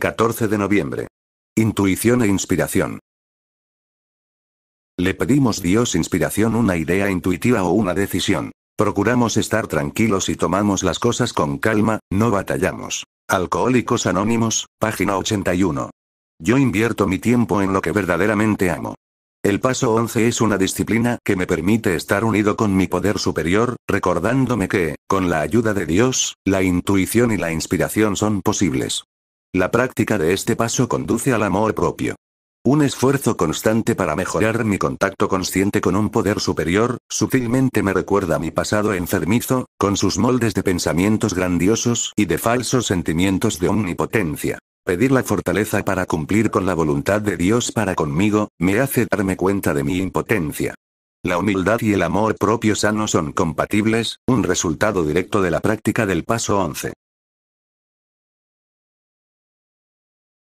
14 de noviembre. Intuición e inspiración. Le pedimos Dios inspiración, una idea intuitiva o una decisión. Procuramos estar tranquilos y tomamos las cosas con calma, no batallamos. Alcohólicos Anónimos, página 81. Yo invierto mi tiempo en lo que verdaderamente amo. El paso 11 es una disciplina que me permite estar unido con mi poder superior, recordándome que, con la ayuda de Dios, la intuición y la inspiración son posibles. La práctica de este paso conduce al amor propio. Un esfuerzo constante para mejorar mi contacto consciente con un poder superior, sutilmente me recuerda mi pasado enfermizo, con sus moldes de pensamientos grandiosos y de falsos sentimientos de omnipotencia. Pedir la fortaleza para cumplir con la voluntad de Dios para conmigo, me hace darme cuenta de mi impotencia. La humildad y el amor propio sano son compatibles, un resultado directo de la práctica del paso 11.